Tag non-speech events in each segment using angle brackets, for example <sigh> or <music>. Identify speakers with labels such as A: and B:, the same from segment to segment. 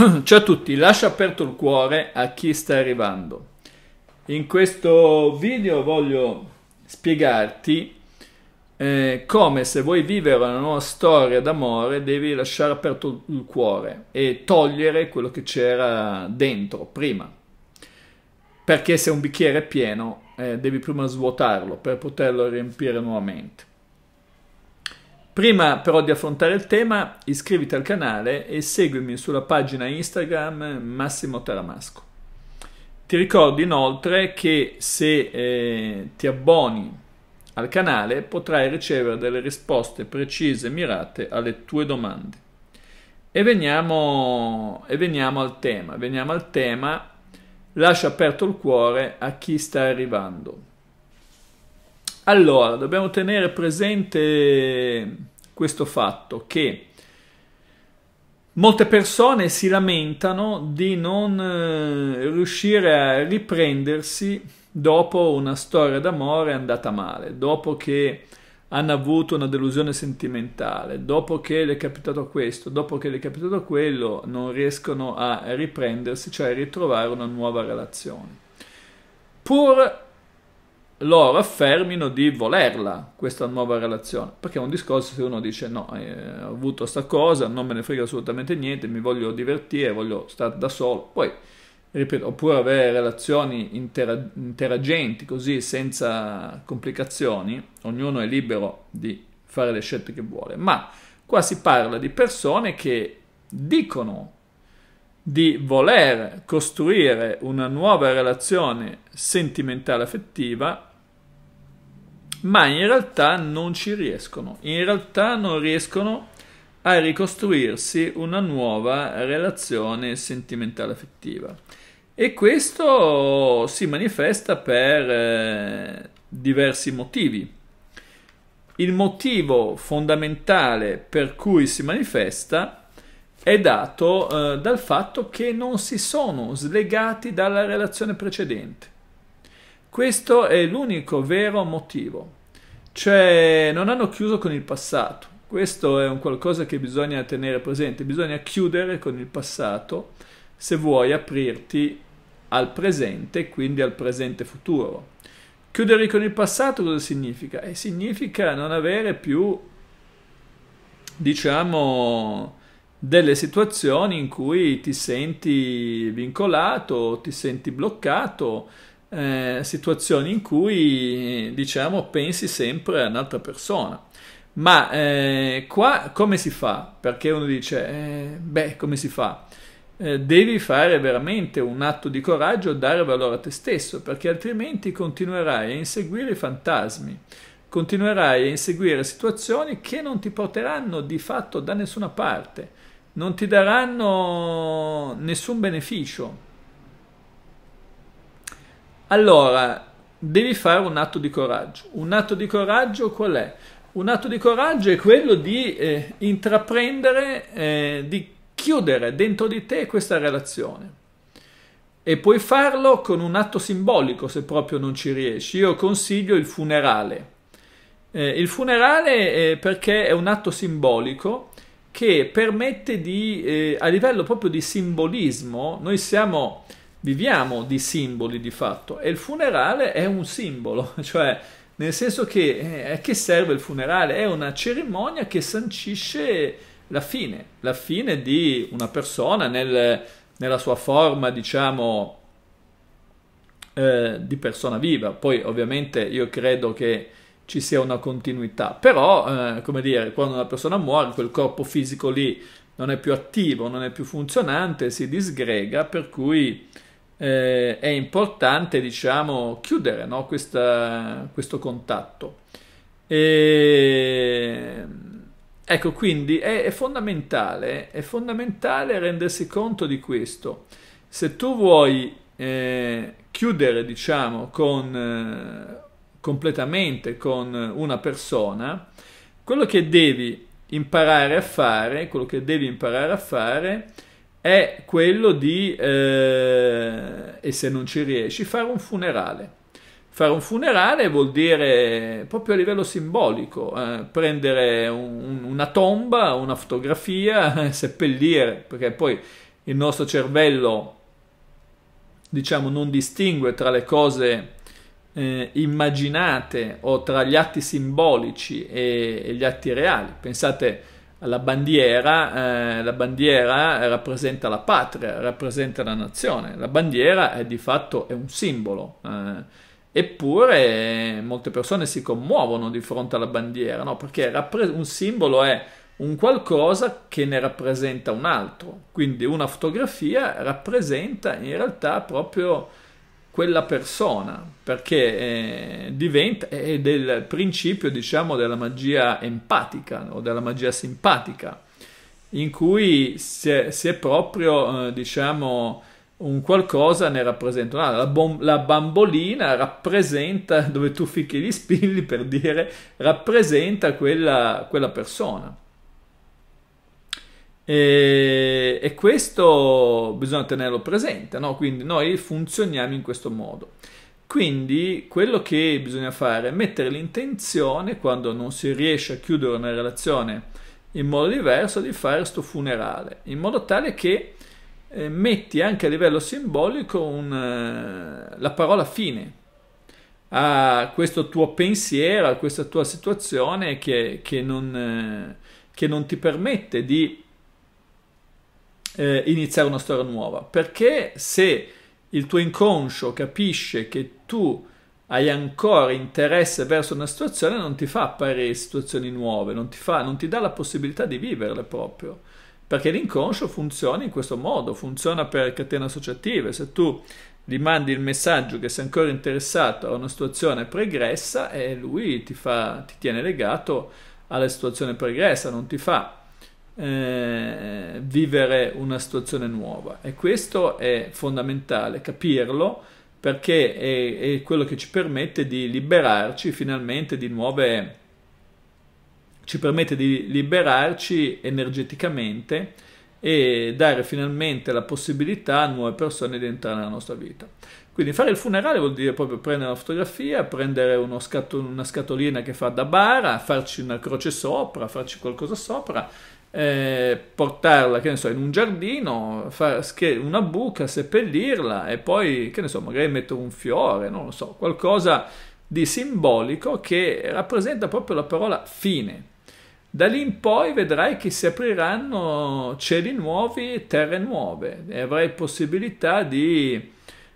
A: <clears throat> Ciao a tutti, lascia aperto il cuore a chi sta arrivando. In questo video voglio spiegarti eh, come se vuoi vivere una nuova storia d'amore devi lasciare aperto il cuore e togliere quello che c'era dentro prima. Perché se un bicchiere è pieno eh, devi prima svuotarlo per poterlo riempire nuovamente. Prima però di affrontare il tema, iscriviti al canale e seguimi sulla pagina Instagram Massimo Taramasco. Ti ricordo inoltre che se eh, ti abboni al canale potrai ricevere delle risposte precise e mirate alle tue domande. E veniamo, e veniamo al tema, veniamo al tema, lascia aperto il cuore a chi sta arrivando. Allora, dobbiamo tenere presente questo fatto che molte persone si lamentano di non eh, riuscire a riprendersi dopo una storia d'amore andata male, dopo che hanno avuto una delusione sentimentale, dopo che le è capitato questo, dopo che le è capitato quello, non riescono a riprendersi, cioè a ritrovare una nuova relazione. Pur loro affermino di volerla questa nuova relazione, perché è un discorso se uno dice no, eh, ho avuto questa cosa, non me ne frega assolutamente niente, mi voglio divertire, voglio stare da solo, poi ripeto, oppure avere relazioni intera- interagenti così senza complicazioni, ognuno è libero di fare le scelte che vuole, ma qua si parla di persone che dicono di voler costruire una nuova relazione sentimentale affettiva ma in realtà non ci riescono, in realtà non riescono a ricostruirsi una nuova relazione sentimentale affettiva. E questo si manifesta per eh, diversi motivi. Il motivo fondamentale per cui si manifesta è dato eh, dal fatto che non si sono slegati dalla relazione precedente. Questo è l'unico vero motivo. Cioè, non hanno chiuso con il passato. Questo è un qualcosa che bisogna tenere presente. Bisogna chiudere con il passato se vuoi aprirti al presente, quindi al presente futuro. Chiudere con il passato cosa significa? Eh, significa non avere più, diciamo, delle situazioni in cui ti senti vincolato, ti senti bloccato, eh, situazioni in cui diciamo pensi sempre a un'altra persona. Ma eh, qua come si fa? Perché uno dice, eh, beh, come si fa? Eh, devi fare veramente un atto di coraggio, dare valore a te stesso, perché altrimenti continuerai a inseguire i fantasmi, continuerai a inseguire situazioni che non ti porteranno di fatto da nessuna parte, non ti daranno nessun beneficio, allora, devi fare un atto di coraggio. Un atto di coraggio qual è? Un atto di coraggio è quello di eh, intraprendere, eh, di chiudere dentro di te questa relazione. E puoi farlo con un atto simbolico se proprio non ci riesci. Io consiglio il funerale. Eh, il funerale eh, perché è un atto simbolico che permette di, eh, a livello proprio di simbolismo, noi siamo viviamo di simboli di fatto e il funerale è un simbolo, <laughs> cioè nel senso che eh, a eh, che serve il funerale? È una cerimonia che sancisce la fine, la fine di una persona nel, nella sua forma, diciamo, eh, di persona viva. Poi ovviamente io credo che ci sia una continuità, però, eh, come dire, quando una persona muore, quel corpo fisico lì non è più attivo, non è più funzionante, si disgrega, per cui eh, è importante diciamo, chiudere no? Questa, questo contatto. E... Ecco, quindi è, è, fondamentale, è fondamentale rendersi conto di questo. Se tu vuoi eh, chiudere, diciamo, con, eh, completamente con una persona, quello che devi imparare a fare, quello che devi imparare a fare è quello di, eh, e se non ci riesci, fare un funerale. Fare un funerale vuol dire proprio a livello simbolico, eh, prendere un, una tomba, una fotografia, <laughs> seppellire, perché poi il nostro cervello, diciamo, non distingue tra le cose eh, immaginate o tra gli atti simbolici e, e gli atti reali. Pensate, la bandiera, eh, la bandiera, rappresenta la patria, rappresenta la nazione, la bandiera è di fatto è un simbolo, eh, eppure molte persone si commuovono di fronte alla bandiera, no? perché un simbolo è un qualcosa che ne rappresenta un altro, quindi una fotografia rappresenta in realtà proprio quella persona, perché eh, diventa, è del principio, diciamo, della magia empatica o della magia simpatica, in cui si è, si è proprio, eh, diciamo, un qualcosa ne rappresenta un altro. La, la, bambolina rappresenta, <laughs> dove tu fichi gli spilli per dire, rappresenta quella, quella persona. E, e questo bisogna tenerlo presente, no? quindi noi funzioniamo in questo modo. Quindi quello che bisogna fare è mettere l'intenzione quando non si riesce a chiudere una relazione in modo diverso di fare questo funerale, in modo tale che eh, metti anche a livello simbolico un, eh, la parola fine a questo tuo pensiero, a questa tua situazione che, che, non, eh, che non ti permette di eh, iniziare una storia nuova, perché se il tuo inconscio capisce che tu hai ancora interesse verso una situazione, non ti fa apparire situazioni nuove, non ti, fa, non ti dà la possibilità di viverle proprio. Perché l'inconscio funziona in questo modo, funziona per catene associative. Se tu gli mandi il messaggio che sei ancora interessato a una situazione pregressa e eh, lui ti, fa, ti tiene legato alla situazione pregressa, non ti fa eh, vivere una situazione nuova e questo è fondamentale capirlo perché è, è quello che ci permette di liberarci finalmente di nuove ci permette di liberarci energeticamente e dare finalmente la possibilità a nuove persone di entrare nella nostra vita. Quindi fare il funerale vuol dire proprio prendere una fotografia, prendere scato, una scatolina che fa da bara, farci una croce sopra, farci qualcosa sopra eh, portarla, che ne so, in un giardino, far una buca, seppellirla e poi, che ne so, magari mettere un fiore, non lo so, qualcosa di simbolico che rappresenta proprio la parola fine. Da lì in poi vedrai che si apriranno cieli nuovi e terre nuove e avrai possibilità di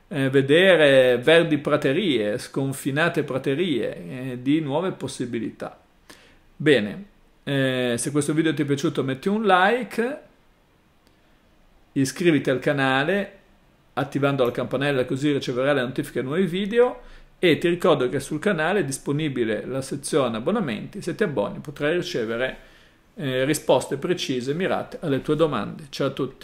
A: eh, vedere verdi praterie, sconfinate praterie, eh, di nuove possibilità. Bene, eh, se questo video ti è piaciuto metti un like, iscriviti al canale attivando la campanella così riceverai le notifiche di nuovi video e ti ricordo che sul canale è disponibile la sezione abbonamenti, se ti abboni potrai ricevere eh, risposte precise e mirate alle tue domande. Ciao a tutti!